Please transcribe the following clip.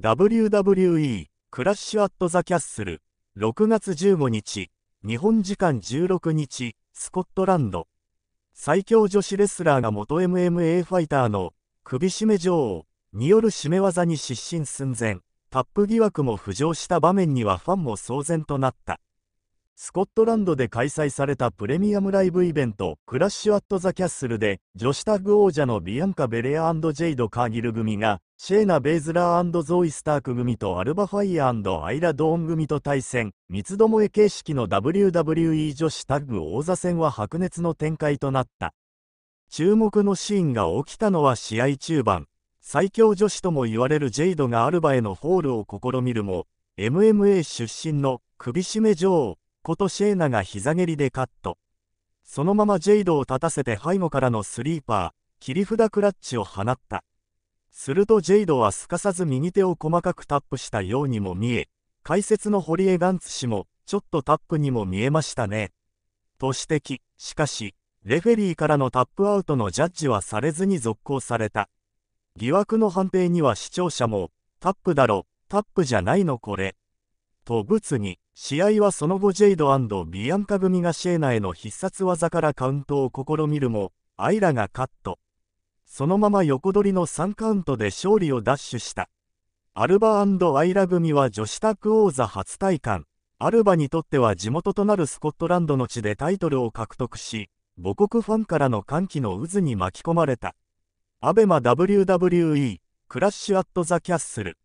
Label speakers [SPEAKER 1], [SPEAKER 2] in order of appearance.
[SPEAKER 1] WWE クラッシュアットザキャッスル6月15日日本時間16日スコットランド最強女子レスラーが元 MMA ファイターの首絞め女王による締め技に失神寸前タップ疑惑も浮上した場面にはファンも騒然となったスコットランドで開催されたプレミアムライブイベント、クラッシュ・アット・ザ・キャッスルで、女子タッグ王者のビアンカ・ベレアジェイド・カーギル組が、シェーナ・ベイズラーゾイ・スターク組とアルバ・ファイアアイラ・ドーン組と対戦、三つどもえ形式の WWE 女子タッグ王座戦は白熱の展開となった。注目のシーンが起きたのは試合中盤、最強女子とも言われるジェイドがアルバへのホールを試みるも、MMA 出身の首絞め女王、ことシェーナが膝蹴りでカット。そのままジェイドを立たせて背後からのスリーパー、切り札クラッチを放った。するとジェイドはすかさず右手を細かくタップしたようにも見え、解説の堀江ガンツ氏も、ちょっとタップにも見えましたね。と指摘、しかし、レフェリーからのタップアウトのジャッジはされずに続行された。疑惑の判定には視聴者も、タップだろ、タップじゃないのこれ、とぶつに、試合はその後ジェイドビアンカ組がシェーナへの必殺技からカウントを試みるも、アイラがカット。そのまま横取りの3カウントで勝利を奪取した。アルバアイラ組は女子タッグ王座初体感。アルバにとっては地元となるスコットランドの地でタイトルを獲得し、母国ファンからの歓喜の渦に巻き込まれた。アベマ WWE クラッシュアットザキャッスル